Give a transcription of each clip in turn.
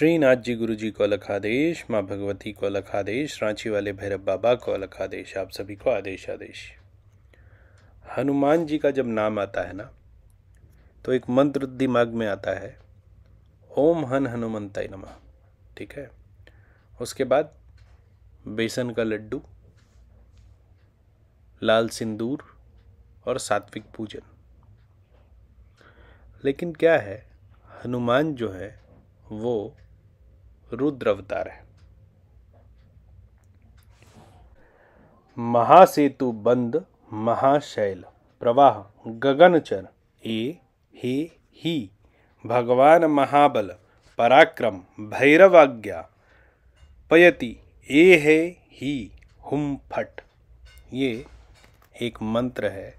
श्रीनाथ जी गुरु जी को अलख आदेश माँ भगवती को अलख आदेश रांची वाले भैरव बाबा को अलख आदेश आप सभी को आदेश आदेश हनुमान जी का जब नाम आता है ना तो एक मंत्र दिमाग में आता है ओम हन हनुमंताय नमा ठीक है उसके बाद बेसन का लड्डू लाल सिंदूर और सात्विक पूजन लेकिन क्या है हनुमान जो है वो रुद्र अवतार है महासेतु बंद महाशैल प्रवाह गगनचर ए हे ही भगवान महाबल पराक्रम भैरवाज्ञा पयति ए हे ही हुम फट ये एक मंत्र है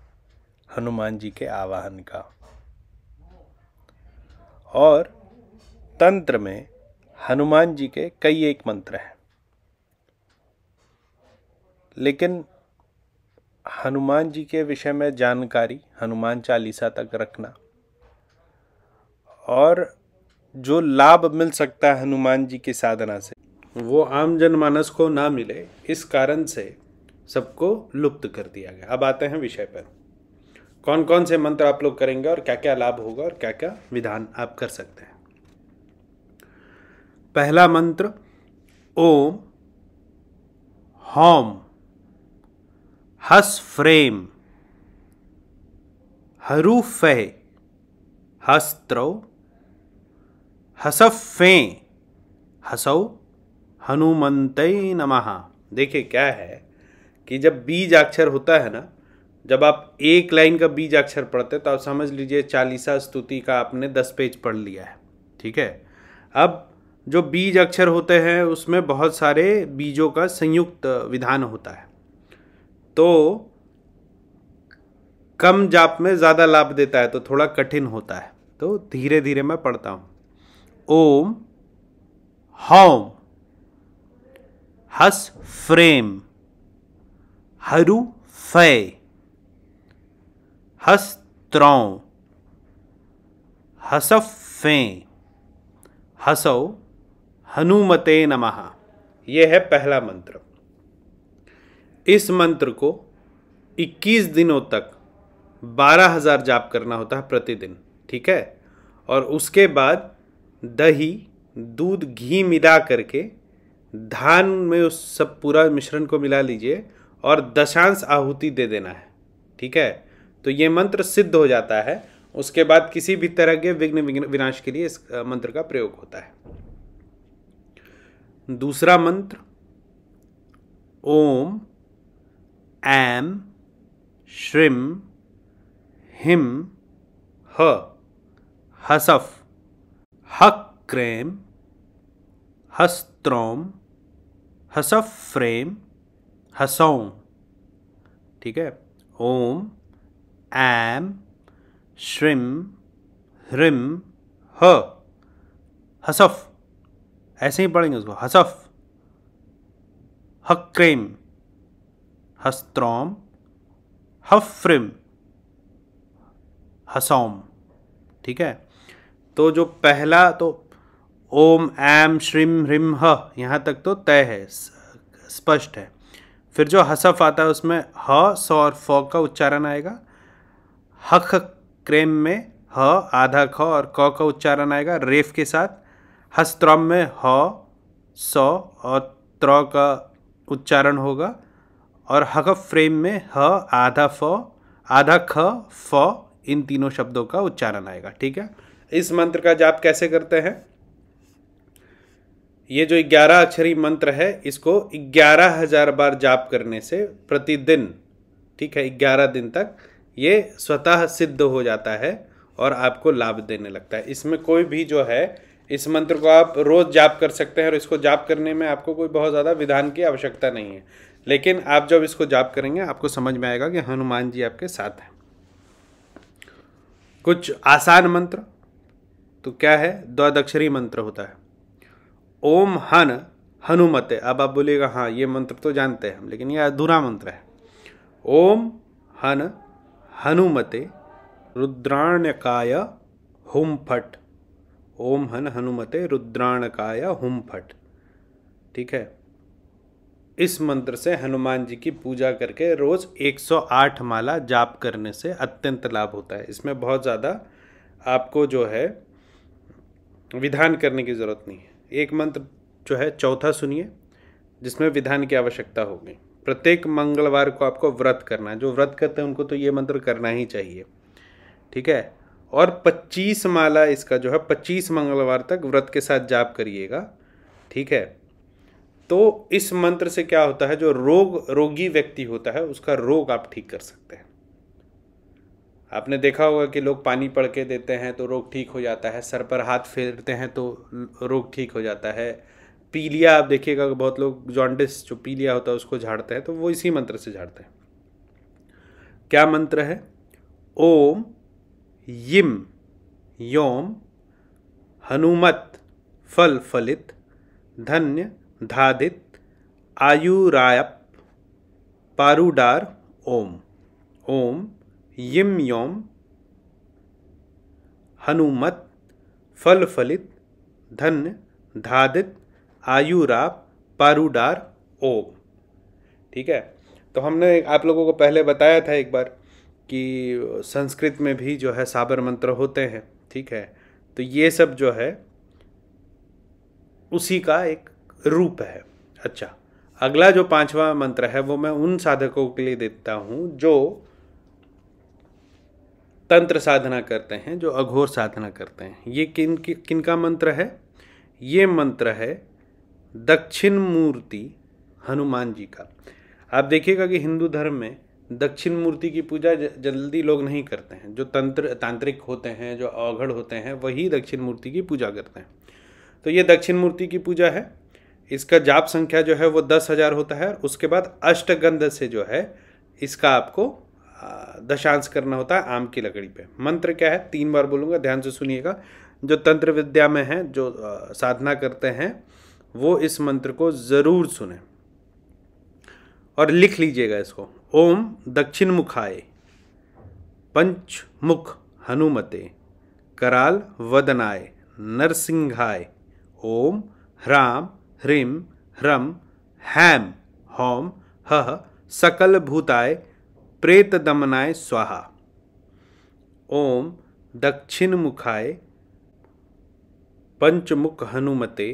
हनुमान जी के आवाहन का और तंत्र में हनुमान जी के कई एक मंत्र हैं लेकिन हनुमान जी के विषय में जानकारी हनुमान चालीसा तक रखना और जो लाभ मिल सकता है हनुमान जी की साधना से वो आम जनमानस को ना मिले इस कारण से सबको लुप्त कर दिया गया अब आते हैं विषय पर कौन कौन से मंत्र आप लोग करेंगे और क्या क्या लाभ होगा और क्या क्या विधान आप कर सकते हैं पहला मंत्र ओम हॉम हस फ्रेम हरूफ हस्त्रो हसफे फे हसौ हनुमंत नमः देखिए क्या है कि जब बीज अक्षर होता है ना जब आप एक लाइन का बीज अक्षर पढ़ते तो आप समझ लीजिए चालीसा स्तुति का आपने दस पेज पढ़ लिया है ठीक है अब जो बीज अक्षर होते हैं उसमें बहुत सारे बीजों का संयुक्त विधान होता है तो कम जाप में ज़्यादा लाभ देता है तो थोड़ा कठिन होता है तो धीरे धीरे मैं पढ़ता हूँ ओम हौम हस फ्रेम हरु फे हस त्रौ हसफ फे हसौ हनुमते नमः यह है पहला मंत्र इस मंत्र को 21 दिनों तक 12000 जाप करना होता है प्रतिदिन ठीक है और उसके बाद दही दूध घी मिला करके धान में उस सब पूरा मिश्रण को मिला लीजिए और दशांश आहुति दे देना है ठीक है तो ये मंत्र सिद्ध हो जाता है उसके बाद किसी भी तरह के विघ्न विनाश के लिए इस मंत्र का प्रयोग होता है दूसरा मंत्र ओम एम श्रिम हिम ह हसफ हक्रेम हस्त्रोम हसफ फ्रेम हसौ ठीक है ओम एम श्रिम ह्रिम ह हसफ ऐसे ही पढ़ेंगे उसको हसफ हक्रेम हस्त्रोम हफ्रिम हसोम ठीक है तो जो पहला तो ओम एम श्रीम ह्रीम ह यहाँ तक तो तय है स्पष्ट है फिर जो हसफ आता है उसमें ह स और फ का उच्चारण आएगा हख क्रेम में ह आधा ख और क का उच्चारण आएगा रेफ के साथ हस्त्रम में ह स और त्र का उच्चारण होगा और हक फ्रेम में ह आधा फ आधा ख फ इन तीनों शब्दों का उच्चारण आएगा ठीक है इस मंत्र का जाप कैसे करते हैं ये जो ग्यारह अक्षरी मंत्र है इसको ग्यारह हजार बार जाप करने से प्रतिदिन ठीक है ग्यारह दिन तक ये स्वतः सिद्ध हो जाता है और आपको लाभ देने लगता है इसमें कोई भी जो है इस मंत्र को आप रोज़ जाप कर सकते हैं और इसको जाप करने में आपको कोई बहुत ज़्यादा विधान की आवश्यकता नहीं है लेकिन आप जब इसको जाप करेंगे आपको समझ में आएगा कि हनुमान जी आपके साथ हैं कुछ आसान मंत्र तो क्या है द्वादक्षरी मंत्र होता है ओम हन हनुमते अब आप बोलिएगा हाँ ये मंत्र तो जानते हैं हम लेकिन यह अधूरा मंत्र है ओम हन हनुमते रुद्राण्यकाय हुम फट ओम हन हनुमते रुद्राणकाय हुम फट ठीक है इस मंत्र से हनुमान जी की पूजा करके रोज़ 108 माला जाप करने से अत्यंत लाभ होता है इसमें बहुत ज़्यादा आपको जो है विधान करने की ज़रूरत नहीं है एक मंत्र जो है चौथा सुनिए जिसमें विधान की आवश्यकता होगी प्रत्येक मंगलवार को आपको व्रत करना है जो व्रत करते हैं उनको तो ये मंत्र करना ही चाहिए ठीक है और 25 माला इसका जो है 25 मंगलवार तक व्रत के साथ जाप करिएगा ठीक है तो इस मंत्र से क्या होता है जो रोग रोगी व्यक्ति होता है उसका रोग आप ठीक कर सकते हैं आपने देखा होगा कि लोग पानी पड़ के देते हैं तो रोग ठीक हो जाता है सर पर हाथ फेरते हैं तो रोग ठीक हो जाता है पीलिया आप देखिएगा बहुत लोग जॉन्डिस जो पीलिया होता है उसको झाड़ते हैं तो वो इसी मंत्र से झाड़ते हैं क्या मंत्र है ओम यिम योम हनुमत फल फलित धन्य धादित आयुरायप पारुडार ओम ओम यिम योम हनुमत फल फलित धन्य धादित आयुराप पारुडार ओम ठीक है तो हमने आप लोगों को पहले बताया था एक बार कि संस्कृत में भी जो है साबर मंत्र होते हैं ठीक है तो ये सब जो है उसी का एक रूप है अच्छा अगला जो पांचवा मंत्र है वो मैं उन साधकों के लिए देता हूँ जो तंत्र साधना करते हैं जो अघोर साधना करते हैं ये किन किन का मंत्र है ये मंत्र है दक्षिण मूर्ति हनुमान जी का आप देखिएगा कि हिंदू धर्म में दक्षिण मूर्ति की पूजा जल्दी लोग नहीं करते हैं जो तंत्र तांत्रिक होते हैं जो अवघड़ होते हैं वही दक्षिण मूर्ति की पूजा करते हैं तो ये दक्षिण मूर्ति की पूजा है इसका जाप संख्या जो है वो दस हज़ार होता है उसके बाद अष्टगंध से जो है इसका आपको दशांश करना होता है आम की लकड़ी पे मंत्र क्या है तीन बार बोलूँगा ध्यान से सुनिएगा जो तंत्र विद्या में है जो साधना करते हैं वो इस मंत्र को ज़रूर सुने और लिख लीजिएगा इसको ओम दक्षिण मुखाए पंचमुख हनुमते कराल वदनाय नरसिंहाय ओम ह्राम ह्रीम ह्रम हैम हौम हह सकल भूताय प्रेत दमनाय स्वाहा ओम दक्षिण मुखाय पंचमुख हनुमते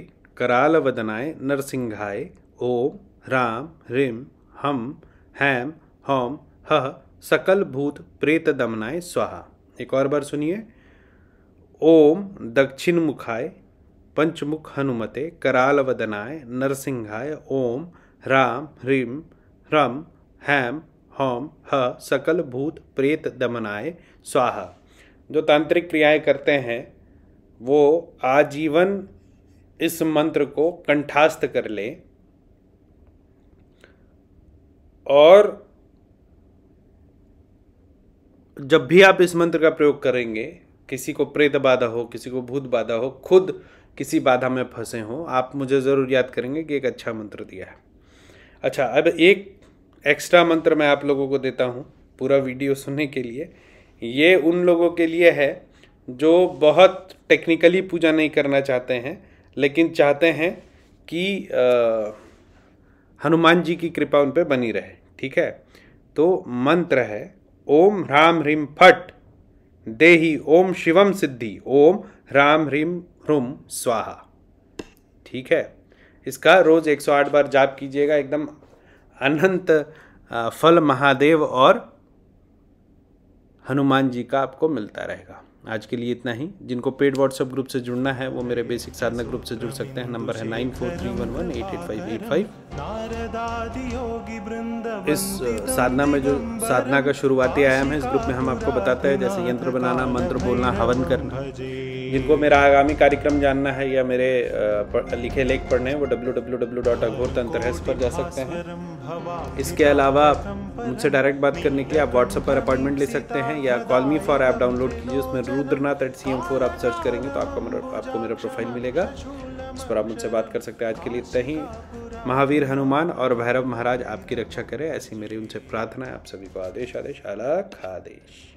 वदनाय नरसिंहाय ओम राम ह्रीम हम हैम हौम ह सकल भूत प्रेत दमनाय स्वाहा एक और बार सुनिए ओम दक्षिण मुखाय पंचमुख हनुमते कराल वदनाय नरसिंहाय ओम राम ह्रीम ह्रम हैम हौम ह सकल भूत प्रेत दमनाय स्वाहा जो तांत्रिक क्रियाएं करते हैं वो आजीवन इस मंत्र को कंठास्थ कर लें और जब भी आप इस मंत्र का प्रयोग करेंगे किसी को प्रेत बाधा हो किसी को भूत बाधा हो खुद किसी बाधा में फंसे हो आप मुझे ज़रूर याद करेंगे कि एक अच्छा मंत्र दिया है अच्छा अब एक एक्स्ट्रा मंत्र मैं आप लोगों को देता हूँ पूरा वीडियो सुनने के लिए ये उन लोगों के लिए है जो बहुत टेक्निकली पूजा नहीं करना चाहते हैं लेकिन चाहते हैं कि हनुमान जी की कृपा उन पर बनी रहे ठीक है तो मंत्र है ओम ह्राम ह्रीम फट देही ओम शिवम सिद्धि ओम ह्राम ह्रीम ह्रुम स्वाहा ठीक है इसका रोज़ 108 बार जाप कीजिएगा एकदम अनंत फल महादेव और हनुमान जी का आपको मिलता रहेगा आज के लिए इतना ही जिनको पेड व्हाट्सएप ग्रुप से जुड़ना है वो मेरे बेसिक साधना ग्रुप से जुड़ सकते हैं नंबर है nine four three one one eight eight five eight five इस साधना में जो साधना का शुरुआती आयाम है इस ग्रुप में हम आपको बताते हैं जैसे यंत्र बनाना मंत्र बोलना हवन करना जिनको मेरा आगामी कार्यक्रम जानना है या मेरे लिखे लेख पढ़ने हैं वो डब्ल्यू डब्ल्यू डब्ल्यू डॉट अघोर तंत्र पर जा सकते हैं इसके अलावा मुझसे डायरेक्ट बात करने के लिए आप व्हाट्सएप पर अपॉइंटमेंट ले सकते हैं या call me for app download कीजिए उसमें Rudranath at C M four आप सर्च करेंगे तो आपको मेरा आपको मेरा प्रोफाइल मिलेगा उस पर आप मुझसे बात कर सकते हैं आज के लिए इतना ही महावीर हनुमान और भैरव महाराज आपकी रक्षा करें ऐसी मेरी उनसे प्रार्थना है आप सभी को आदेश आदेश आला खादेश